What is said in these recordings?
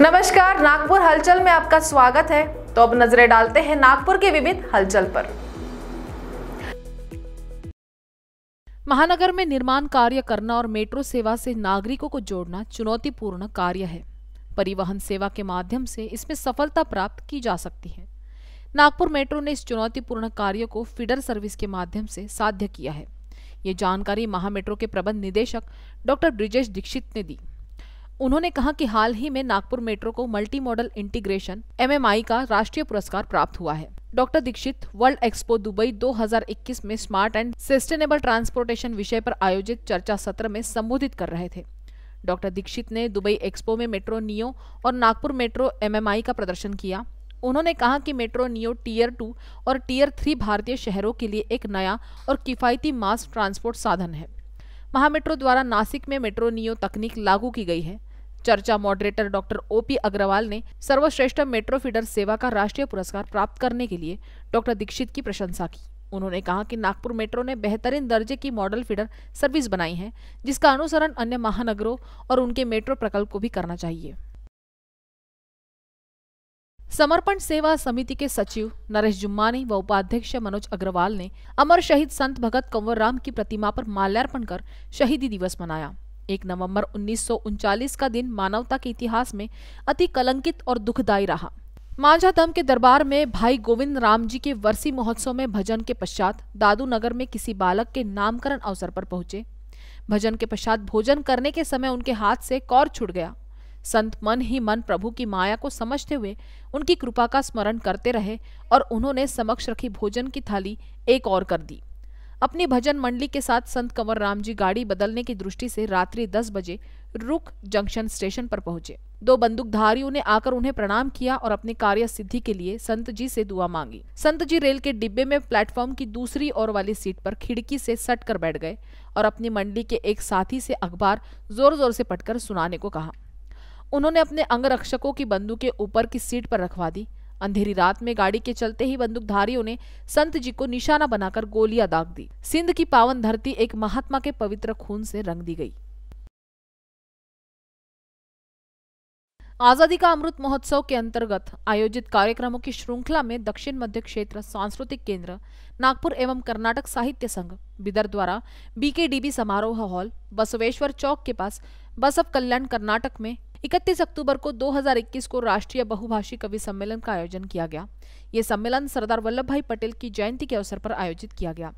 नमस्कार नागपुर हलचल में आपका स्वागत है तो अब नजरें डालते हैं नागपुर के विविध हलचल पर महानगर में निर्माण कार्य करना और मेट्रो सेवा से नागरिकों को जोड़ना चुनौतीपूर्ण कार्य है परिवहन सेवा के माध्यम से इसमें सफलता प्राप्त की जा सकती है नागपुर मेट्रो ने इस चुनौतीपूर्ण कार्य को फीडर सर्विस के माध्यम से साध्य किया है ये जानकारी महामेट्रो के प्रबंध निदेशक डॉक्टर ब्रिजेश दीक्षित ने दी उन्होंने कहा कि हाल ही में नागपुर मेट्रो को मल्टी मॉडल इंटीग्रेशन एम का राष्ट्रीय पुरस्कार प्राप्त हुआ है doctor Dikshit world expo Dubai 2021 में स्मार्ट एंड सस्टेनेबल ट्रांसपोर्टेशन विषय पर आयोजित चर्चा सत्र में संबोधित कर रहे थे डॉक्टर दीक्षित ने दुबई एक्सपो में मेट्रो नियो और नागपुर मेट्रो एमएमआई का प्रदर्शन किया उन्होंने कहा कि मेट्रो नियो टीयर टू और टीयर थ्री भारतीय शहरों के लिए एक नया और किफायती मास ट्रांसपोर्ट साधन है महामेट्रो द्वारा नासिक में मेट्रो नियो तकनीक लागू की गई है चर्चा मॉडरेटर डॉक्टर ओपी अग्रवाल ने सर्वश्रेष्ठ मेट्रो फीडर सेवा का राष्ट्रीय पुरस्कार प्राप्त करने के लिए डॉक्टर दीक्षित की प्रशंसा की उन्होंने कहा कि नागपुर मेट्रो ने बेहतरीन दर्जे की मॉडल फीडर सर्विस बनाई है जिसका अनुसरण अन्य महानगरों और उनके मेट्रो प्रकल्प को भी करना चाहिए समर्पण सेवा समिति के सचिव नरेश जुम्मानी व उपाध्यक्ष मनोज अग्रवाल ने अमर शहीद संत भगत कंवर राम की प्रतिमा पर माल्यार्पण कर शहीदी दिवस मनाया एक नवंबर उन्नीस का दिन मानवता के इतिहास में अति कलंकित और दुखदायी रहा मांझा धम के दरबार में भाई गोविंद राम जी के वर्षी महोत्सव में भजन के पश्चात दादू नगर में किसी बालक के नामकरण अवसर पर पहुंचे भजन के पश्चात भोजन करने के समय उनके हाथ से कौर छुट गया संत मन ही मन प्रभु की माया को समझते हुए उनकी कृपा का स्मरण करते रहे और उन्होंने समक्ष रखी भोजन की थाली एक और कर दी अपनी भजन मंडली के साथ संत कंवर राम जी गाड़ी बदलने की दृष्टि से रात्रि दस बजे रुक जंक्शन स्टेशन पर पहुंचे दो बंदूकधारियों ने आकर उन्हें प्रणाम किया और अपनी कार्य सिद्धि के लिए संत जी से दुआ मांगी संत जी रेल के डिब्बे में प्लेटफॉर्म की दूसरी ओर वाली सीट पर खिड़की से सट कर बैठ गए और अपनी मंडली के एक साथी से अखबार जोर जोर से पटकर सुनाने को कहा उन्होंने अपने अंगरक्षकों की बंदूकें ऊपर की सीट पर रखवा दी अंधेरी रात में गाड़ी के चलते ही बंदूकधारियों ने संत जी को निशाना बनाकर गोलियां दाग दी सिंध की पावन धरती एक महात्मा के पवित्र खून से रंग दी गई आजादी का अमृत महोत्सव के अंतर्गत आयोजित कार्यक्रमों की श्रृंखला में दक्षिण मध्य क्षेत्र सांस्कृतिक केंद्र नागपुर एवं कर्नाटक साहित्य संघ बिदर द्वारा बीकेडीबी समारोह हॉल बसवेश्वर चौक के पास बसव कल्याण कर्नाटक में इकतीस अक्टूबर को 2021 को राष्ट्रीय बहुभाषी कवि सम्मेलन का आयोजन किया गया ये सम्मेलन सरदार वल्लभ भाई पटेल की जयंती के अवसर पर आयोजित किया गया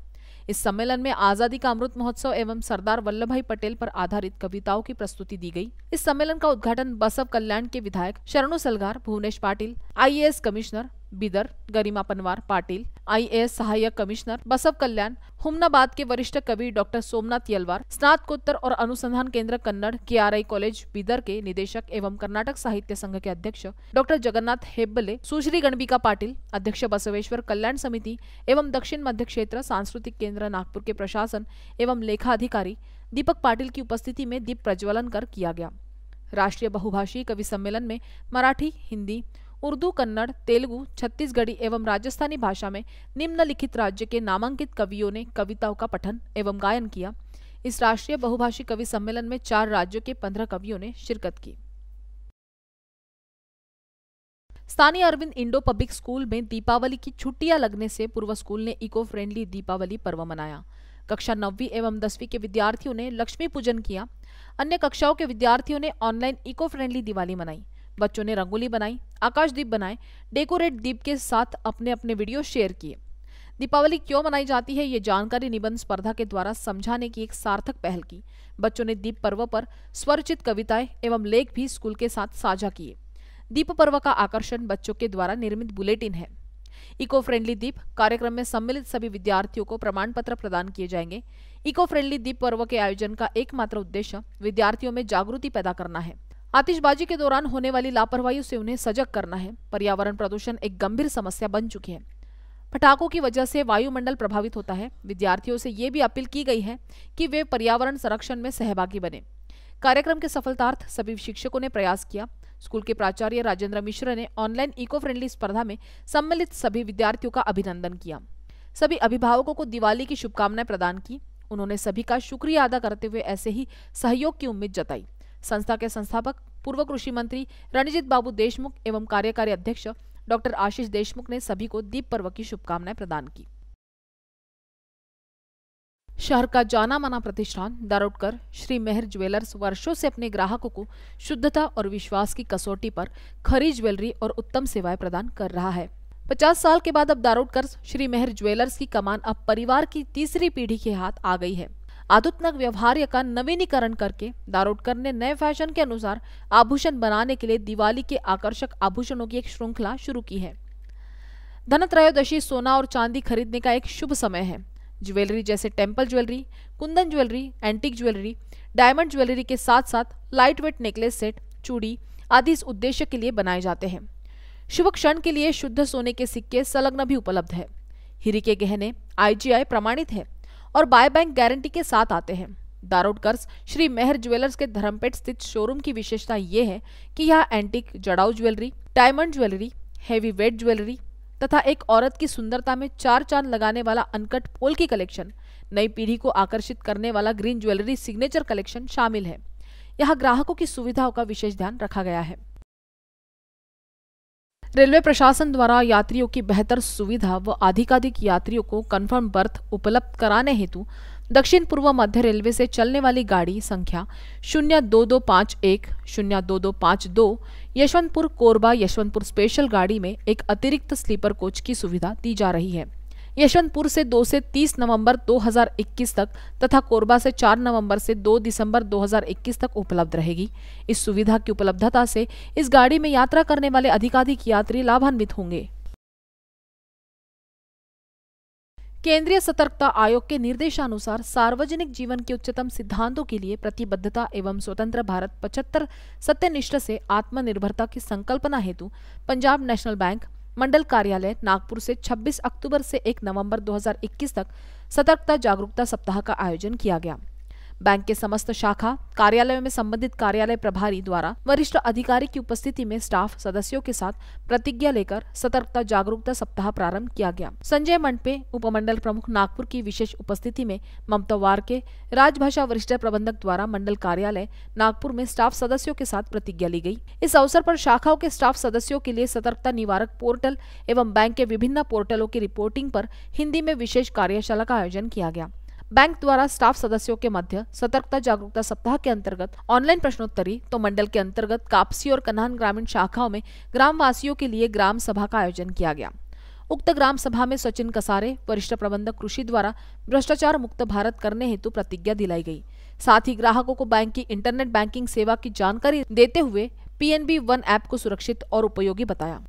इस सम्मेलन में आजादी का अमृत महोत्सव एवं सरदार वल्लभ भाई पटेल पर आधारित कविताओं की प्रस्तुति दी गई इस सम्मेलन का उद्घाटन बसव कल्याण के विधायक Sharanu Salgar Bhuvanesh Patil IAS commissioner Bidar Garima Panwar Patil IAS सहायक कमिश्नर बसव कल्याण हुमनाबाद के वरिष्ठ कवि डॉक्टर सोमनाथ यलवार स्नातकोत्तर और अनुसंधान केंद्र कन्नड़ के आर आई कॉलेज बिदर के निदेशक एवं कर्नाटक साहित्य संघ के अध्यक्ष डॉक्टर जगन्नाथ हेब्बले सुश्री गणबिका पाटिल अध्यक्ष बसवेश्वर कल्याण समिति एवं दक्षिण मध्य क्षेत्र सांस्कृतिक केंद्र नागपुर के प्रशासन एवं लेखाधिकारी दीपक पाटिल की उपस्थिति में दीप प्रज्वलन कर किया गया राष्ट्रीय बहुभाषी कवि सम्मेलन में मराठी हिंदी उर्दू कन्नड़ तेलुगु छत्तीसगढ़ी एवं राजस्थानी भाषा में निम्नलिखित राज्य के नामांकित कवियों ने कविताओं का पठन एवं गायन किया इस राष्ट्रीय बहुभाषी कवि सम्मेलन में चार राज्यों के पंद्रह कवियों ने शिरकत की स्थानीय अरविंद इंडो पब्लिक स्कूल में दीपावली की छुट्टियां लगने से पूर्व स्कूल ने इको फ्रेंडली दीपावली पर्व मनाया कक्षा नौवीं एवं दसवीं के विद्यार्थियों ने लक्ष्मी पूजन किया अन्य कक्षाओं के विद्यार्थियों ने ऑनलाइन इको फ्रेंडली दिवाली मनाई बच्चों ने रंगोली बनाई आकाशदीप बनाए डेकोरेट दीप के साथ अपने अपने वीडियो शेयर किए दीपावली क्यों मनाई जाती है ये जानकारी निबंध स्पर्धा के द्वारा समझाने की एक सार्थक पहल की बच्चों ने दीप पर्व पर स्वरचित कविताएं एवं लेख भी स्कूल के साथ साझा किए दीप पर्व का आकर्षण बच्चों के द्वारा निर्मित बुलेटिन है इको फ्रेंडली दीप कार्यक्रम में सम्मिलित सभी विद्यार्थियों को प्रमाण पत्र प्रदान किए जाएंगे इको फ्रेंडली दीप पर्व के आयोजन का एकमात्र उद्देश्य विद्यार्थियों में जागृति पैदा करना है आतिशबाजी के दौरान होने वाली लापरवाही से उन्हें सजग करना है पर्यावरण प्रदूषण एक गंभीर समस्या बन चुकी है पटाखों की वजह से वायुमंडल प्रभावित होता है विद्यार्थियों से ये भी अपील की गई है कि वे पर्यावरण संरक्षण में सहभागी बने कार्यक्रम के सफलतार्थ सभी शिक्षकों ने प्रयास किया स्कूल के प्राचार्य राजेंद्र मिश्र ने ऑनलाइन इको फ्रेंडली स्पर्धा में सम्मिलित सभी विद्यार्थियों का अभिनंदन किया सभी अभिभावकों को दिवाली की शुभकामनाएं प्रदान की उन्होंने सभी का शुक्रिया अदा करते हुए ऐसे ही सहयोग की उम्मीद जताई संस्था के संस्थापक पूर्व कृषि मंत्री रणजीत बाबू देशमुख एवं कार्यकारी अध्यक्ष डॉक्टर आशीष देशमुख ने सभी को दीप पर्व की शुभकामनाएं प्रदान की शहर का जाना माना प्रतिष्ठान दारोटकर श्री मेहर ज्वेलर्स वर्षों से अपने ग्राहकों को शुद्धता और विश्वास की कसौटी पर खरी ज्वेलरी और उत्तम सेवाएं प्रदान कर रहा है 50 साल के बाद अब दारोडकर श्री मेहर ज्वेलर्स की कमान अब परिवार की तीसरी पीढ़ी के हाथ आ गई है आधुनिक व्यवहार्य का नवीनीकरण करके दारोडकर ने नए फैशन के अनुसार आभूषण बनाने के लिए दिवाली के आकर्षक आभूषणों की एक श्रृंखला शुरू की है धनत्रयोदशी सोना और चांदी खरीदने का एक शुभ समय है ज्वेलरी जैसे temple jewellery kundan jewellery antique jewellery diamond jewellery के साथ साथ लाइट वेट नेकलेस सेट चूड़ी आदि इस उद्देश्य के लिए बनाए जाते हैं शुभ क्षण के लिए शुद्ध सोने के सिक्के संलग्न भी उपलब्ध है हिरी के गहने आईजीआई प्रमाणित है और बाय बैंक गारंटी के साथ आते हैं दारोडकर्स श्री मेहर ज्वेलर्स के धर्मपेट स्थित शोरूम की विशेषता ये है कि यह एंटीक जड़ाऊ jewellery diamond jewellery heavy weight jewellery तथा एक औरत की सुंदरता में चार चांद लगाने वाला अनकट पोल की कलेक्शन नई पीढ़ी को आकर्षित करने वाला ग्रीन ज्वेलरी सिग्नेचर कलेक्शन शामिल है यहाँ ग्राहकों की सुविधाओं का विशेष ध्यान रखा गया है रेलवे प्रशासन द्वारा यात्रियों की बेहतर सुविधा व अधिकाधिक यात्रियों को कन्फर्म बर्थ उपलब्ध कराने हेतु दक्षिण पूर्व मध्य रेलवे से चलने वाली गाड़ी संख्या शून्य दो दो पाँच एक शून्य दो दो पाँच दो यशवंतपुर कोरबा यशवंतपुर स्पेशल गाड़ी में एक अतिरिक्त स्लीपर कोच की सुविधा दी जा रही है यशवंतपुर से 2 से 30 नवंबर 2021 तक तथा कोरबा से 4 नवंबर से 2 दिसंबर 2021 तक उपलब्ध रहेगी इस सुविधा की उपलब्धता से इस गाड़ी में यात्रा करने वाले अधिकाधिक यात्री लाभान्वित होंगे केंद्रीय सतर्कता आयोग के निर्देशानुसार सार्वजनिक जीवन के उच्चतम सिद्धांतों के लिए प्रतिबद्धता एवं स्वतंत्र भारत पचहत्तर सत्यनिष्ठ से आत्मनिर्भरता की संकल्पना हेतु पंजाब नेशनल बैंक मंडल कार्यालय नागपुर से 26 अक्टूबर से 1 नवंबर 2021 तक सतर्कता जागरूकता सप्ताह का आयोजन किया गया बैंक के समस्त शाखा कार्यालयों में संबंधित कार्यालय प्रभारी द्वारा वरिष्ठ अधिकारी की उपस्थिति में स्टाफ सदस्यों के साथ प्रतिज्ञा लेकर सतर्कता जागरूकता सप्ताह प्रारंभ किया गया संजय मंडपे उपमंडल प्रमुख नागपुर की विशेष उपस्थिति में ममता के राजभाषा वरिष्ठ प्रबंधक द्वारा मंडल कार्यालय नागपुर में स्टाफ सदस्यों के साथ प्रतिज्ञा ली गयी इस अवसर आरोप शाखाओं के स्टाफ सदस्यों के लिए सतर्कता निवारक पोर्टल एवं बैंक के विभिन्न पोर्टलों की रिपोर्टिंग आरोप हिंदी में विशेष कार्यशाला का आयोजन किया गया बैंक द्वारा स्टाफ सदस्यों के मध्य सतर्कता जागरूकता सप्ताह के अंतर्गत ऑनलाइन प्रश्नोत्तरी तो मंडल के अंतर्गत कापसी और कन्हान ग्रामीण शाखाओं में ग्रामवासियों के लिए ग्राम सभा का आयोजन किया गया उक्त ग्राम सभा में सचिन कसारे वरिष्ठ प्रबंधक कृषि द्वारा भ्रष्टाचार मुक्त भारत करने हेतु प्रतिज्ञा दिलाई गई साथ ही ग्राहकों को बैंक की इंटरनेट बैंकिंग सेवा की जानकारी देते हुए पीएनबी वन ऐप को सुरक्षित और उपयोगी बताया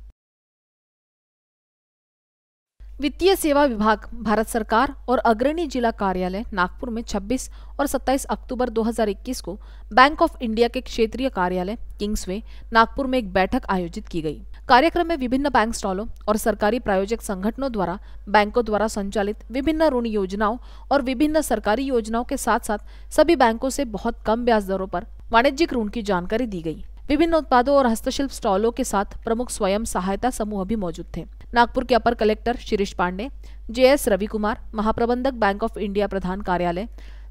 वित्तीय सेवा विभाग भारत सरकार और अग्रणी जिला कार्यालय नागपुर में 26 और 27 अक्टूबर 2021 को बैंक ऑफ इंडिया के क्षेत्रीय कार्यालय किंग्सवे नागपुर में एक बैठक आयोजित की गई कार्यक्रम में विभिन्न बैंक स्टॉलों और सरकारी प्रायोजक संगठनों द्वारा बैंकों द्वारा संचालित विभिन्न ऋण योजनाओं और विभिन्न सरकारी योजनाओं के साथ साथ सभी बैंकों से बहुत कम ब्याज दरों पर वाणिज्यिक ऋण की जानकारी दी गई विभिन्न उत्पादों और हस्तशिल्प स्टॉलों के साथ प्रमुख स्वयं सहायता समूह भी मौजूद थे नागपुर के अपर collector Shirish Pande J S Ravi Kumar महाप्रबंधक बैंक ऑफ इंडिया प्रधान कार्यालय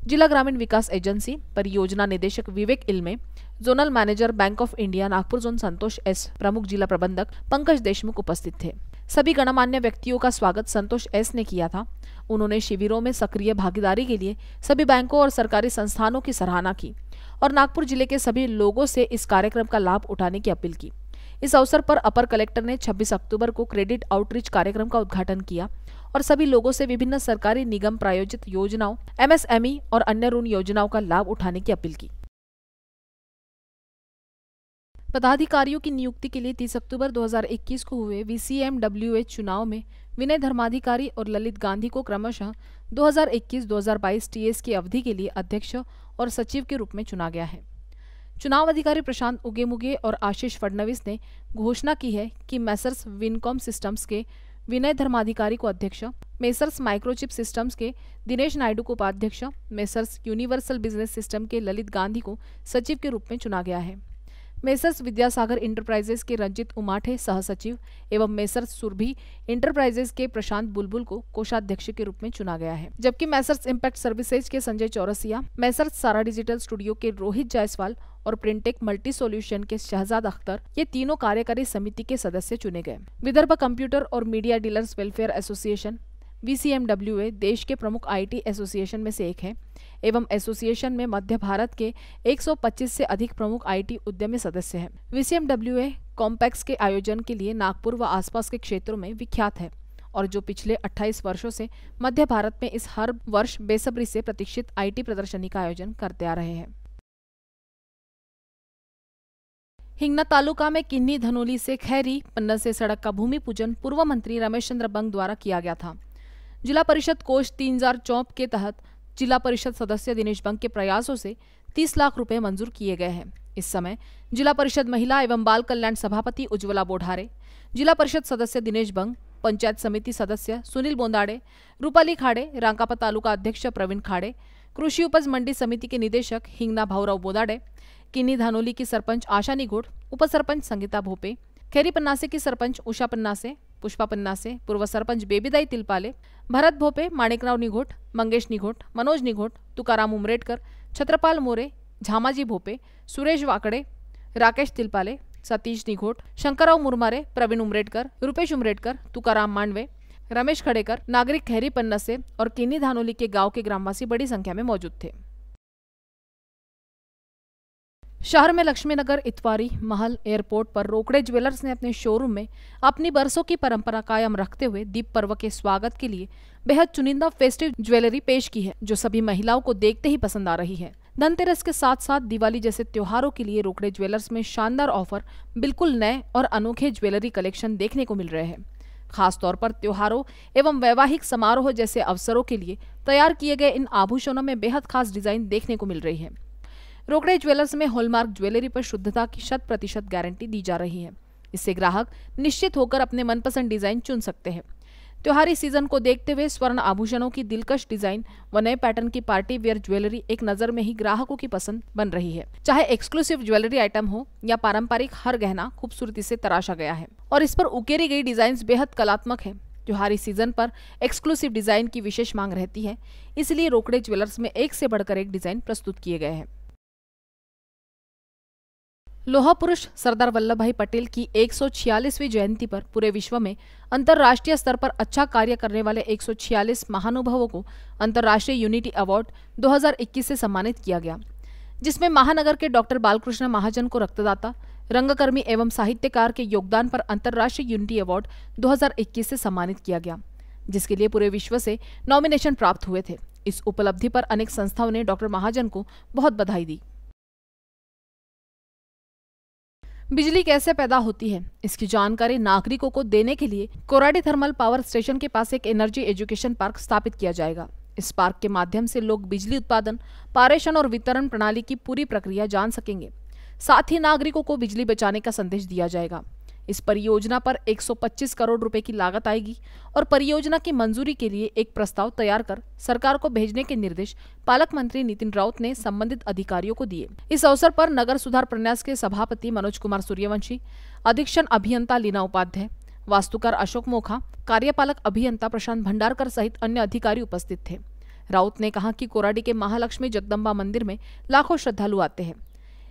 जिला ग्रामीण विकास एजेंसी परियोजना निदेशक Vivek Ilme zonal manager bank of India Nagpur zone Santosh S प्रमुख जिला प्रबंधक पंकज देशमुख उपस्थित थे सभी गणमान्य व्यक्तियों का स्वागत संतोष एस ने किया था उन्होंने शिविरों में सक्रिय भागीदारी के लिए सभी बैंकों और सरकारी संस्थानों की सराहना की और नागपुर जिले के सभी लोगों से इस कार्यक्रम का लाभ उठाने की अपील की इस अवसर पर अपर कलेक्टर ने 26 अक्टूबर को क्रेडिट आउटरीच कार्यक्रम का उद्घाटन किया और सभी लोगों से विभिन्न सरकारी निगम प्रायोजित योजनाओं एमएसएमई और अन्य ऋण योजनाओं का लाभ उठाने की अपील की पदाधिकारियों की नियुक्ति के लिए 30 अक्टूबर 2021 को हुए वीसीएमडब्ल्यूएच चुनाव में विनय धर्माधिकारी और ललित गांधी को क्रमशः 2021-2022 टीएस की अवधि के लिए अध्यक्ष और सचिव के रूप में चुना गया है चुनाव अधिकारी प्रशांत उगेमुगे और आशीष फडणवीस ने घोषणा की है कि मैसर्स विनकॉम सिस्टम्स के विनय धर्माधिकारी को अध्यक्ष मेसर्स माइक्रोचिप सिस्टम्स के दिनेश नायडू को उपाध्यक्ष मेसर्स यूनिवर्सल बिजनेस सिस्टम के ललित गांधी को सचिव के रूप में चुना गया है मेसर्स विद्यासागर इंटरप्राइजेस के रंजित उमाठे सहसचिव एवं मेसर्स सुरभि इंटरप्राइजेस के प्रशांत बुलबुल को कोषाध्यक्ष के रूप में चुना गया है जबकि मैसर्स इम्पैक्ट सर्विसेज के Sanjay Chaurasia messrs Sara digital studio के रोहित जायसवाल और प्रिंटेक मल्टी सॉल्यूशन के शहजाद अख्तर ये तीनों कार्यकारी समिति के सदस्य चुने गए विदर्भ कंप्यूटर और media dealers welfare association B देश के प्रमुख आईटी एसोसिएशन में से एक है एवं एसोसिएशन में मध्य भारत के 125 से अधिक प्रमुख आईटी उद्यमी सदस्य हैं वी कॉम्पैक्स के आयोजन के लिए नागपुर व आसपास के क्षेत्रों में विख्यात है और जो पिछले 28 वर्षों से मध्य भारत में इस हर वर्ष बेसब्री से प्रतीक्षित आईटी प्रदर्शनी का आयोजन करते आ रहे हैं हिंगना तालुका में किन्नी धनोली से खैरी पन्ना से सड़क का भूमि पूजन पूर्व मंत्री रमेश चंद्र बंग द्वारा किया गया था जिला परिषद कोष तीन हजार चौंप के तहत जिला परिषद सदस्य दिनेश बंग के प्रयासों से तीस लाख रुपए मंजूर किए गए हैं इस समय जिला परिषद महिला एवं बाल कल्याण सभापति उज्ज्वला बोढारे जिला परिषद सदस्य दिनेश बंग पंचायत समिति सदस्य सुनील बोंदाड़े रूपाली खाड़े रांकापा तालुका अध्यक्ष प्रवीण खाड़े कृषि उपज मंडी समिति के निदेशक हिंगना भाऊराव बोदाड़े किन्नी धानोली की सरपंच आशा उप उपसरपंच संगीता भोपे खेरी पन्नासे की सरपंच उषा पन्नासे पुष्पा पन्ना से पूर्व सरपंच बेबीदाई तिलपाले भरत भोपे माणिकराव निघोट मंगेश निघोट मनोज निघोट तुकाराम उमरेडकर छत्रपाल मोरे झामाजी भोपे सुरेश वाकडे राकेश तिलपाले सतीश निघोट शंकरराव मुरमारे प्रवीण उमरेडकर रुपेश उमरेडकर तुकाराम मांडवे रमेश खड़ेकर नागरिक खैरी पन्ना से और किन्नी धानोली के गांव के ग्रामवासी बड़ी संख्या में मौजूद थे शहर में लक्ष्मी नगर इतवारी महल एयरपोर्ट पर रोकड़े ज्वेलर्स ने अपने शोरूम में अपनी बरसों की परंपरा कायम रखते हुए दीप पर्व के स्वागत के लिए बेहद चुनिंदा फेस्टिव ज्वेलरी पेश की है जो सभी महिलाओं को देखते ही पसंद आ रही है धनतेरस के साथ साथ दिवाली जैसे त्योहारों के लिए रोकड़े ज्वेलर्स में शानदार ऑफर बिल्कुल नए और अनोखे ज्वेलरी कलेक्शन देखने को मिल रहे हैं खास तौर पर त्योहारों एवं वैवाहिक समारोह जैसे अवसरों के लिए तैयार किए गए इन आभूषणों में बेहद खास डिजाइन देखने को मिल रही है रोकड़े ज्वेलर्स में हॉलमार्क ज्वेलरी पर शुद्धता की शत प्रतिशत गारंटी दी जा रही है इससे ग्राहक निश्चित होकर अपने मनपसंद डिजाइन चुन सकते हैं त्योहारी सीजन को देखते हुए स्वर्ण आभूषणों की दिलकश डिजाइन व नए पैटर्न की पार्टी वेयर ज्वेलरी एक नजर में ही ग्राहकों की पसंद बन रही है चाहे एक्सक्लूसिव ज्वेलरी आइटम हो या पारंपरिक हर गहना खूबसूरती से तराशा गया है और इस पर उकेरी गई डिजाइन बेहद कलात्मक है त्योहारी सीजन पर एक्सक्लूसिव डिजाइन की विशेष मांग रहती है इसलिए रोकड़े ज्वेलर्स में एक से बढ़कर एक डिजाइन प्रस्तुत किए गए हैं लोहा पुरुष सरदार वल्लभ भाई पटेल की 146वीं जयंती पर पूरे विश्व में अंतर्राष्ट्रीय स्तर पर अच्छा कार्य करने वाले 146 महानुभावों को अंतर्राष्ट्रीय यूनिटी अवार्ड 2021 से सम्मानित किया गया जिसमें महानगर के डॉक्टर बालकृष्ण महाजन को रक्तदाता रंगकर्मी एवं साहित्यकार के योगदान पर अंतर्राष्ट्रीय यूनिटी अवार्ड दो से सम्मानित किया गया जिसके लिए पूरे विश्व से नॉमिनेशन प्राप्त हुए थे इस उपलब्धि पर अनेक संस्थाओं ने डॉक्टर महाजन को बहुत बधाई दी बिजली कैसे पैदा होती है इसकी जानकारी नागरिकों को देने के लिए कोराडी थर्मल पावर स्टेशन के पास एक एनर्जी एजुकेशन पार्क स्थापित किया जाएगा इस पार्क के माध्यम से लोग बिजली उत्पादन पारेषण और वितरण प्रणाली की पूरी प्रक्रिया जान सकेंगे साथ ही नागरिकों को बिजली बचाने का संदेश दिया जाएगा इस परियोजना पर 125 करोड़ रुपए की लागत आएगी और परियोजना की मंजूरी के लिए एक प्रस्ताव तैयार कर सरकार को भेजने के निर्देश पालक मंत्री नितिन राउत ने संबंधित अधिकारियों को दिए इस अवसर पर नगर सुधार प्रन्यास के सभापति मनोज कुमार सूर्यवंशी अधीक्षण अभियंता लीना उपाध्याय वास्तुकार अशोक मोखा कार्यपालक अभियंता प्रशांत भंडारकर सहित अन्य अधिकारी उपस्थित थे राउत ने कहा कि कोराडी के महालक्ष्मी जगदम्बा मंदिर में लाखों श्रद्धालु आते हैं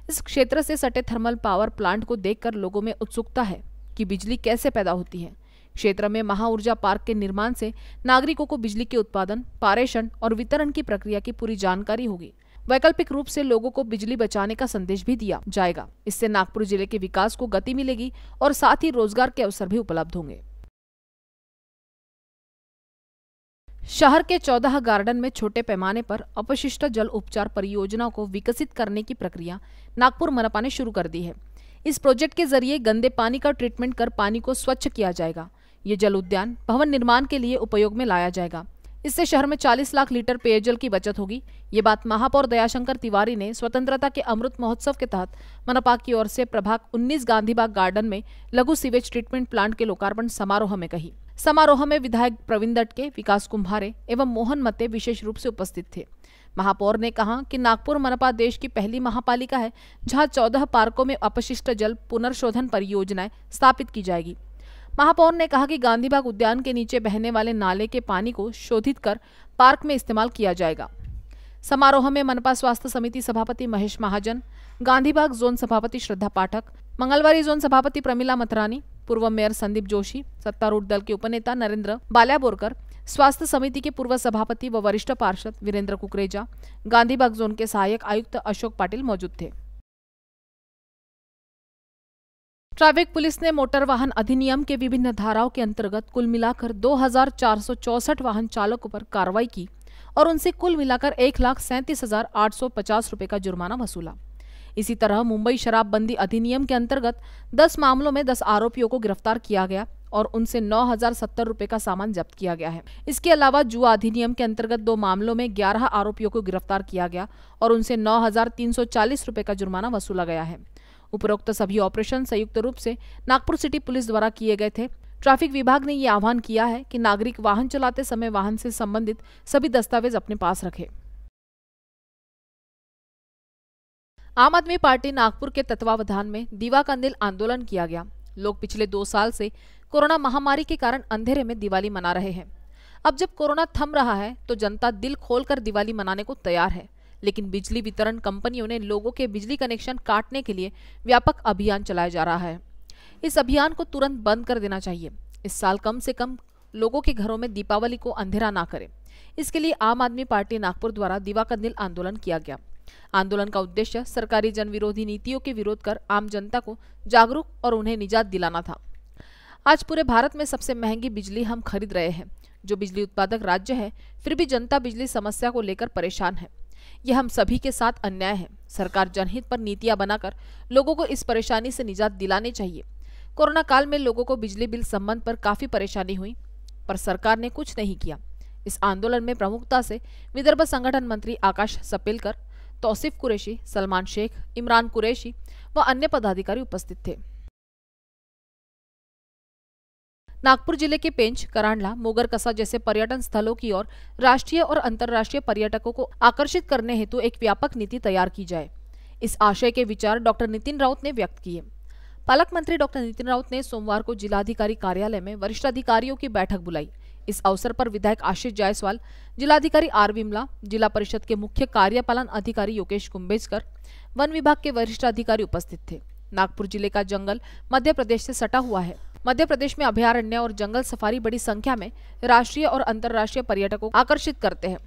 इस क्षेत्र से सटे थर्मल पावर प्लांट को देखकर लोगों में उत्सुकता है कि बिजली कैसे पैदा होती है क्षेत्र में महाऊर्जा पार्क के निर्माण से नागरिकों को बिजली के उत्पादन पारेषण और वितरण की प्रक्रिया की पूरी जानकारी होगी वैकल्पिक रूप से लोगों को बिजली बचाने का संदेश भी दिया जाएगा इससे नागपुर जिले के विकास को गति मिलेगी और साथ ही रोजगार के अवसर भी उपलब्ध होंगे शहर के चौदह गार्डन में छोटे पैमाने पर अपशिष्ट जल उपचार परियोजना को विकसित करने की प्रक्रिया नागपुर मनपा ने शुरू कर दी है इस प्रोजेक्ट के जरिए गंदे पानी का ट्रीटमेंट कर पानी को स्वच्छ किया जाएगा ये जल उद्यान भवन निर्माण के लिए उपयोग में लाया जाएगा इससे शहर में 40 लाख लीटर पेयजल की बचत होगी ये बात महापौर दयाशंकर तिवारी ने स्वतंत्रता के अमृत महोत्सव के तहत मनपा की ओर से प्रभाग 19 गांधीबाग गार्डन में लघु सीवेज ट्रीटमेंट प्लांट के लोकार्पण समारोह में कही समारोह में विधायक प्रवीण दटके विकास कुंभारे एवं मोहन मते विशेष रूप से उपस्थित थे महापौर ने कहा कि नागपुर मनपा देश की पहली महापालिका है जहां चौदह पार्कों में अपशिष्ट जल पुनर्शोधन परियोजनाएं स्थापित की जाएगी महापौर ने कहा कि गांधीबाग उद्यान के नीचे बहने वाले नाले के पानी को शोधित कर पार्क में इस्तेमाल किया जाएगा समारोह में मनपा स्वास्थ्य समिति सभापति महेश महाजन गांधीबाग जोन सभापति श्रद्धा पाठक मंगलवारी जोन सभापति प्रमिला मथरानी पूर्व मेयर संदीप जोशी सत्तारूढ़ दल के उपनेता नरेंद्र बाल्याबोरकर स्वास्थ्य समिति के पूर्व सभापति व वरिष्ठ पार्षद वीरेंद्र कुकरेजा गांधीबाग जोन के सहायक आयुक्त अशोक पाटिल मौजूद थे ट्रैफिक पुलिस ने मोटर वाहन अधिनियम के विभिन्न धाराओं के अंतर्गत कुल मिलाकर दो वाहन चालकों पर कार्रवाई की और उनसे कुल मिलाकर एक लाख सैंतीस हजार आठ सौ पचास रुपए का जुर्माना वसूला इसी तरह मुंबई शराबबंदी अधिनियम के अंतर्गत 10 मामलों में 10 आरोपियों को गिरफ्तार किया गया और उनसे नौ हजार सत्तर रूपए का सामान जब्त किया गया है इसके अलावा जुआ अधिनियम के अंतर्गत दो मामलों में ग्यारह आरोपियों को गिरफ्तार किया गया और उनसे नौ हजार तीन सौ चालीस रूपए का जुर्माना वसूला गया है उपरोक्त सभी ऑपरेशन संयुक्त रूप से नागपुर सिटी पुलिस द्वारा किए गए थे ट्रैफिक विभाग ने ये आह्वान किया है कि नागरिक वाहन चलाते समय वाहन से संबंधित सभी दस्तावेज अपने पास रखें आम आदमी पार्टी नागपुर के तत्वावधान में दीवा कंदिल आंदोलन किया गया लोग पिछले दो साल से कोरोना महामारी के कारण अंधेरे में दिवाली मना रहे हैं अब जब कोरोना थम रहा है तो जनता दिल खोलकर दिवाली मनाने को तैयार है लेकिन बिजली वितरण कंपनियों ने लोगों के बिजली कनेक्शन काटने के लिए व्यापक अभियान चलाया जा रहा है इस अभियान को तुरंत बंद कर देना चाहिए इस साल कम से कम लोगों के घरों में दीपावली को अंधेरा ना करें इसके लिए आम आदमी पार्टी नागपुर द्वारा दीवा कंदिल आंदोलन किया गया आंदोलन का उद्देश्य सरकारी जन विरोधी नीतियों के विरोध कर आम जनता को जागरूक और उन्हें निजात दिलाना था आज पूरे भारत में सबसे महंगी बिजली हम खरीद रहे हैं जो बिजली उत्पादक राज्य है फिर भी जनता बिजली समस्या को लेकर परेशान है यह हम सभी के साथ अन्याय है सरकार जनहित पर नीतियां बनाकर लोगों को इस परेशानी से निजात दिलानी चाहिए कोरोना काल में लोगों को बिजली बिल संबंध पर काफी परेशानी हुई पर सरकार ने कुछ नहीं किया इस आंदोलन में प्रमुखता से विदर्भ संगठन मंत्री आकाश सपेलकर तौसीफ कुरैशी सलमान शेख इमरान कुरैशी व अन्य पदाधिकारी उपस्थित थे नागपुर जिले के पेंच करांडला मोगरकसा जैसे पर्यटन स्थलों की ओर राष्ट्रीय और अंतर्राष्ट्रीय पर्यटकों को आकर्षित करने हेतु एक व्यापक नीति तैयार की जाए इस आशय के विचार डॉक्टर नितिन राउत ने व्यक्त किए पालक मंत्री डॉक्टर नितिन राउत ने सोमवार को जिलाधिकारी कार्यालय में वरिष्ठ अधिकारियों की बैठक बुलाई इस अवसर पर विधायक आशीष जायसवाल जिलाधिकारी आर विमला जिला परिषद के मुख्य कार्यपालन अधिकारी योगेश कुंबेजकर वन विभाग के वरिष्ठ अधिकारी उपस्थित थे नागपुर जिले का जंगल मध्य प्रदेश से सटा हुआ है मध्य प्रदेश में अभ्यारण्य और जंगल सफारी बड़ी संख्या में राष्ट्रीय और अंतर्राष्ट्रीय पर्यटकों को आकर्षित करते हैं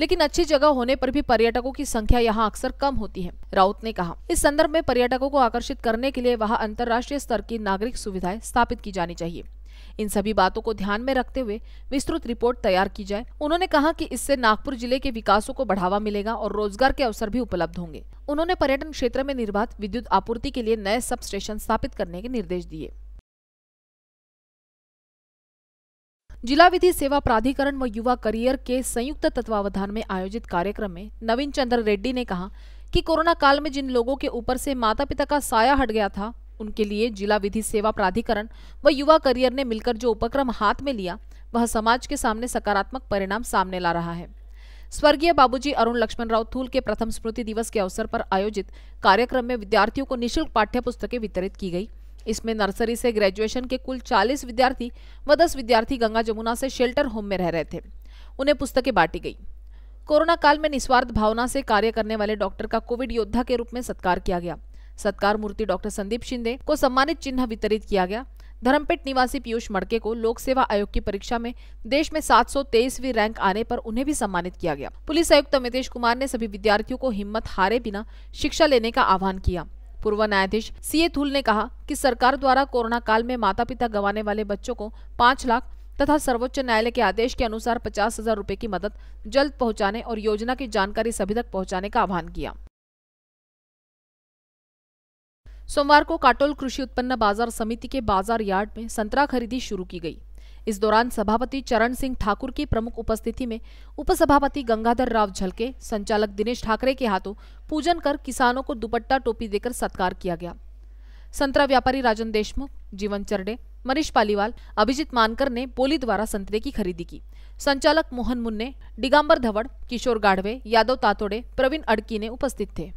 लेकिन अच्छी जगह होने पर भी पर्यटकों की संख्या यहाँ अक्सर कम होती है राउत ने कहा इस संदर्भ में पर्यटकों को आकर्षित करने के लिए वहाँ अंतर्राष्ट्रीय स्तर की नागरिक सुविधाएं स्थापित की जानी चाहिए इन सभी बातों को ध्यान में रखते हुए विस्तृत रिपोर्ट तैयार की जाए उन्होंने कहा कि इससे नागपुर जिले के विकासों को बढ़ावा मिलेगा और रोजगार के अवसर भी उपलब्ध होंगे उन्होंने पर्यटन क्षेत्र में निर्बाध विद्युत आपूर्ति के लिए नए सब स्टेशन स्थापित करने के निर्देश दिए जिला विधि सेवा प्राधिकरण व युवा करियर के संयुक्त तत्वावधान में आयोजित कार्यक्रम में नवीन चंद्र रेड्डी ने कहा कि कोरोना काल में जिन लोगों के ऊपर से माता पिता का साया हट गया था उनके लिए जिला विधि सेवा प्राधिकरण व युवा करियर ने मिलकर जो उपक्रम हाथ में लिया वह समाज के सामने सकारात्मक परिणाम सामने ला रहा है स्वर्गीय बाबूजी अरुण लक्ष्मण राव थूल के प्रथम स्मृति दिवस के अवसर पर आयोजित कार्यक्रम में विद्यार्थियों को निशुल्क पाठ्य पुस्तकें वितरित की गई इसमें नर्सरी से ग्रेजुएशन के कुल 40 विद्यार्थी व 10 विद्यार्थी गंगा जमुना से शेल्टर होम में रह रहे थे उन्हें पुस्तकें बांटी गई कोरोना काल में निस्वार्थ भावना से कार्य करने वाले डॉक्टर का कोविड योद्धा के रूप में सत्कार किया गया सत्कार मूर्ति डॉक्टर संदीप शिंदे को सम्मानित चिन्ह वितरित किया गया धर्मपेट निवासी पीयूष मड़के को लोक सेवा आयोग की परीक्षा में देश में सात रैंक आने पर उन्हें भी सम्मानित किया गया पुलिस आयुक्त अमितेश कुमार ने सभी विद्यार्थियों को हिम्मत हारे बिना शिक्षा लेने का आह्वान किया पूर्व न्यायाधीश सी ए थुल ने कहा कि सरकार द्वारा कोरोना काल में माता पिता गंवाने वाले बच्चों को पाँच लाख तथा सर्वोच्च न्यायालय के आदेश के अनुसार पचास हजार रूपए की मदद जल्द पहुंचाने और योजना की जानकारी सभी तक पहुंचाने का आह्वान किया सोमवार को काटोल कृषि उत्पन्न बाजार समिति के बाजार यार्ड में संतरा खरीदी शुरू की गई इस दौरान सभापति चरण सिंह ठाकुर की प्रमुख उपस्थिति में उपसभापति गंगाधर राव झलके संचालक दिनेश ठाकरे के हाथों पूजन कर किसानों को दुपट्टा टोपी देकर सत्कार किया गया संतरा व्यापारी राजन देशमुख जीवन चरडे मनीष पालीवाल अभिजीत मानकर ने बोली द्वारा संतरे की खरीदी की संचालक मोहन मुन्ने डिगाम्बर धवड़ किशोर गाढ़वे यादव तातोड़े प्रवीण अड़की ने उपस्थित थे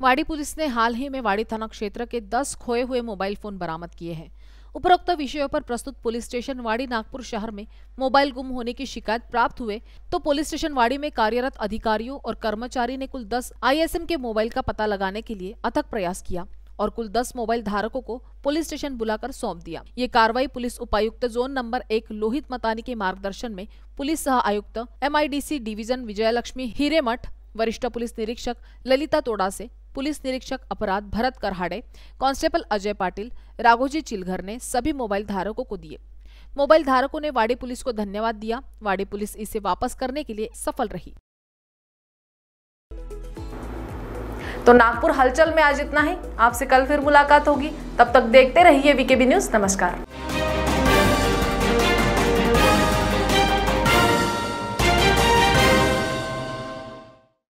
वाड़ी पुलिस ने हाल ही में वाड़ी थाना क्षेत्र के 10 खोए हुए मोबाइल फोन बरामद किए हैं उपरोक्त विषयों पर प्रस्तुत पुलिस स्टेशन वाड़ी नागपुर शहर में मोबाइल गुम होने की शिकायत प्राप्त हुए तो पुलिस स्टेशन वाड़ी में कार्यरत अधिकारियों और कर्मचारी ने कुल 10 आईएसएम के मोबाइल का पता लगाने के लिए अथक प्रयास किया और कुल 10 मोबाइल धारकों को पुलिस स्टेशन बुलाकर सौंप दिया ये कार्रवाई पुलिस उपायुक्त जोन नंबर एक लोहित मतानी के मार्गदर्शन में पुलिस सह आयुक्त एम डिवीजन लक्ष्मी हिरेमठ वरिष्ठ पुलिस निरीक्षक ललिता तोड़ा से पुलिस निरीक्षक अपराध भरत करहाड़े कांस्टेबल अजय पाटिल राघोजी चिलघर ने सभी मोबाइल धारकों को दिए मोबाइल धारकों ने वाड़ी पुलिस को धन्यवाद दिया वाड़ी पुलिस इसे वापस करने के लिए सफल रही तो नागपुर हलचल में आज इतना ही आपसे कल फिर मुलाकात होगी तब तक देखते रहिए वीकेबी न्यूज नमस्कार